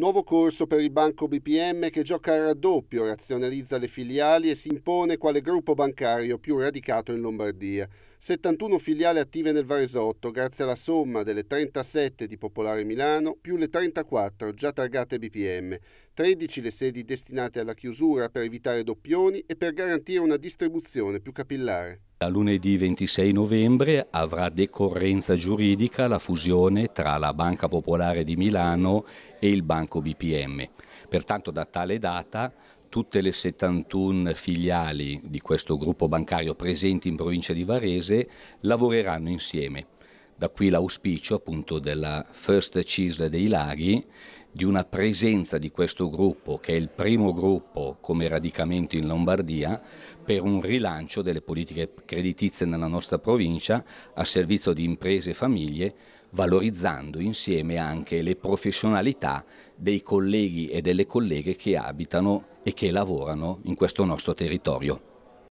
Nuovo corso per il Banco BPM che gioca a raddoppio, razionalizza le filiali e si impone quale gruppo bancario più radicato in Lombardia. 71 filiali attive nel Varesotto, grazie alla somma delle 37 di Popolare Milano più le 34 già targate BPM, 13 le sedi destinate alla chiusura per evitare doppioni e per garantire una distribuzione più capillare. Da lunedì 26 novembre avrà decorrenza giuridica la fusione tra la Banca Popolare di Milano e il Banco BPM. Pertanto da tale data tutte le 71 filiali di questo gruppo bancario presenti in provincia di Varese lavoreranno insieme. Da qui l'auspicio appunto della First CISL dei Laghi di una presenza di questo gruppo, che è il primo gruppo come radicamento in Lombardia, per un rilancio delle politiche creditizie nella nostra provincia a servizio di imprese e famiglie, valorizzando insieme anche le professionalità dei colleghi e delle colleghe che abitano e che lavorano in questo nostro territorio.